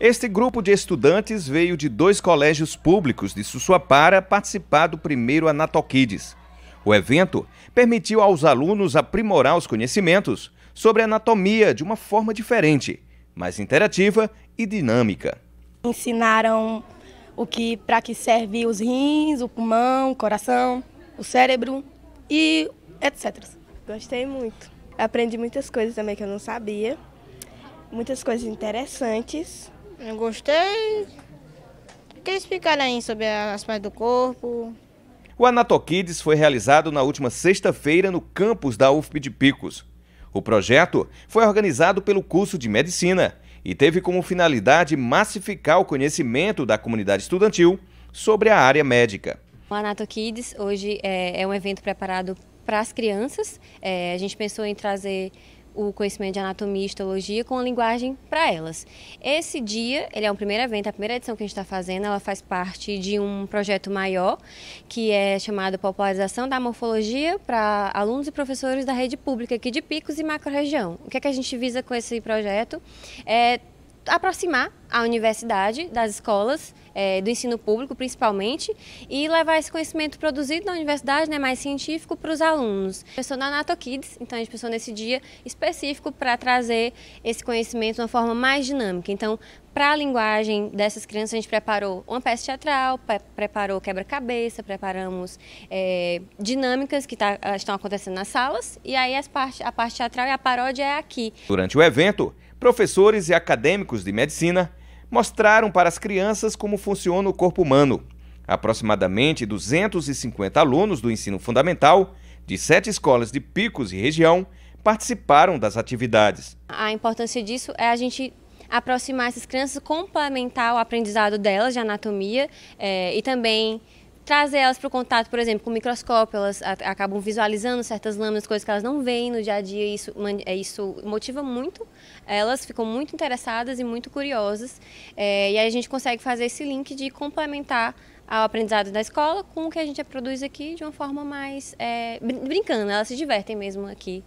Este grupo de estudantes veio de dois colégios públicos de Sussuapara participar do primeiro Anatokids. O evento permitiu aos alunos aprimorar os conhecimentos sobre anatomia de uma forma diferente, mais interativa e dinâmica. Ensinaram o que para que serve os rins, o pulmão, o coração, o cérebro e etc. Gostei muito. Aprendi muitas coisas também que eu não sabia, muitas coisas interessantes eu gostei. Porque eles explicaram aí sobre as partes do corpo. O Anatokids foi realizado na última sexta-feira no campus da UFP de Picos. O projeto foi organizado pelo curso de medicina e teve como finalidade massificar o conhecimento da comunidade estudantil sobre a área médica. O Anato Kids hoje é, é, um evento preparado para as crianças. É, a gente pensou em trazer o conhecimento de anatomia e histologia com a linguagem para elas. Esse dia, ele é um primeiro evento, a primeira edição que a gente está fazendo, ela faz parte de um projeto maior que é chamado Popularização da Morfologia para alunos e professores da rede pública aqui de Picos e Macro-região. O que, é que a gente visa com esse projeto? É aproximar a universidade das escolas é, do ensino público, principalmente, e levar esse conhecimento produzido na universidade, né, mais científico, para os alunos. Eu sou na Nato Kids, então a gente pensou nesse dia específico para trazer esse conhecimento de uma forma mais dinâmica. Então, para a linguagem dessas crianças, a gente preparou uma peça teatral, preparou quebra-cabeça, preparamos é, dinâmicas que tá, ah, estão acontecendo nas salas, e aí parte, a parte teatral e a paródia é aqui. Durante o evento, professores e acadêmicos de medicina mostraram para as crianças como funciona o corpo humano. Aproximadamente 250 alunos do ensino fundamental, de sete escolas de picos e região, participaram das atividades. A importância disso é a gente aproximar essas crianças, complementar o aprendizado delas de anatomia é, e também trazer elas para o contato, por exemplo, com o microscópio, elas acabam visualizando certas lâminas, coisas que elas não veem no dia a dia, isso, é, isso motiva muito, elas ficam muito interessadas e muito curiosas, é, e aí a gente consegue fazer esse link de complementar ao aprendizado da escola com o que a gente produz aqui de uma forma mais é, brincando, elas se divertem mesmo aqui